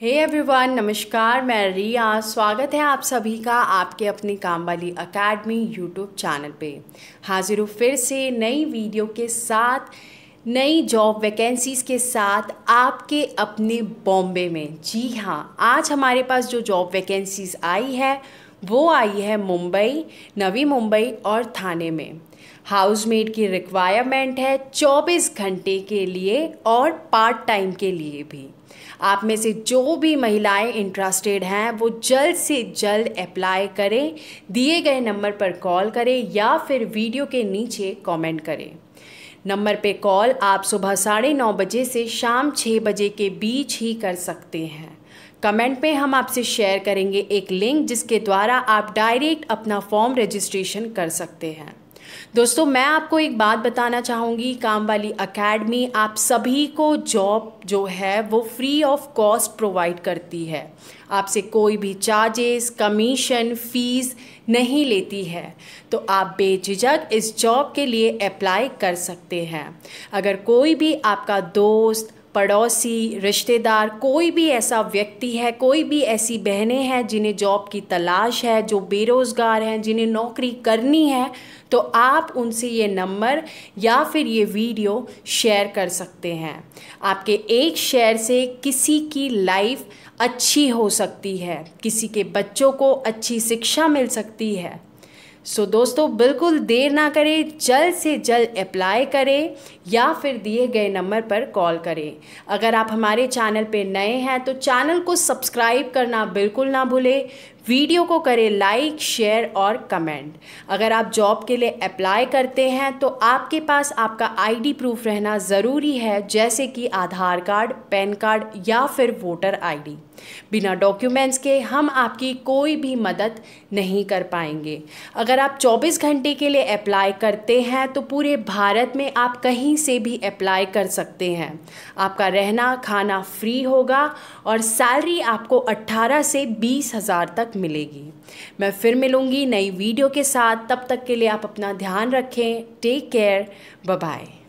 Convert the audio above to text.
हे hey everyone नमस्कार मैं रिया स्वागत है आप सभी का आपके अपने काम वाली अकेडमी यूट्यूब चैनल पे हाजिर हूँ फिर से नई वीडियो के साथ नई जॉब वैकेंसीज़ के साथ आपके अपने बॉम्बे में जी हाँ आज हमारे पास जो जॉब वैकेंसीज़ आई है वो आई है मुंबई नवी मुंबई और थाने में हाउसमेड की रिक्वायरमेंट है 24 घंटे के लिए और पार्ट टाइम के लिए भी आप में से जो भी महिलाएं इंटरेस्टेड हैं वो जल्द से जल्द अप्लाई करें दिए गए नंबर पर कॉल करें या फिर वीडियो के नीचे कमेंट करें नंबर पे कॉल आप सुबह साढ़े नौ बजे से शाम छः बजे के बीच ही कर सकते हैं कमेंट में हम आपसे शेयर करेंगे एक लिंक जिसके द्वारा आप डायरेक्ट अपना फॉर्म रजिस्ट्रेशन कर सकते हैं दोस्तों मैं आपको एक बात बताना चाहूँगी काम वाली अकेडमी आप सभी को जॉब जो है वो फ्री ऑफ कॉस्ट प्रोवाइड करती है आपसे कोई भी चार्जेस कमीशन फीस नहीं लेती है तो आप बेझिझक इस जॉब के लिए अप्लाई कर सकते हैं अगर कोई भी आपका दोस्त पड़ोसी रिश्तेदार कोई भी ऐसा व्यक्ति है कोई भी ऐसी बहनें हैं जिन्हें जॉब की तलाश है जो बेरोज़गार हैं जिन्हें नौकरी करनी है तो आप उनसे ये नंबर या फिर ये वीडियो शेयर कर सकते हैं आपके एक शेयर से किसी की लाइफ अच्छी हो सकती है किसी के बच्चों को अच्छी शिक्षा मिल सकती है सो दोस्तों बिल्कुल देर ना करें जल्द से जल्द अप्लाई करें या फिर दिए गए नंबर पर कॉल करें अगर आप हमारे चैनल पर नए हैं तो चैनल को सब्सक्राइब करना बिल्कुल ना भूलें वीडियो को करें लाइक शेयर और कमेंट अगर आप जॉब के लिए अप्लाई करते हैं तो आपके पास आपका आईडी प्रूफ रहना ज़रूरी है जैसे कि आधार कार्ड पैन कार्ड या फिर वोटर आईडी बिना डॉक्यूमेंट्स के हम आपकी कोई भी मदद नहीं कर पाएंगे अगर आप 24 घंटे के लिए अप्लाई करते हैं तो पूरे भारत में आप कहीं से भी अप्लाई कर सकते हैं आपका रहना खाना फ्री होगा और सैलरी आपको 18 से बीस हज़ार तक मिलेगी मैं फिर मिलूंगी नई वीडियो के साथ तब तक के लिए आप अपना ध्यान रखें टेक केयर बाय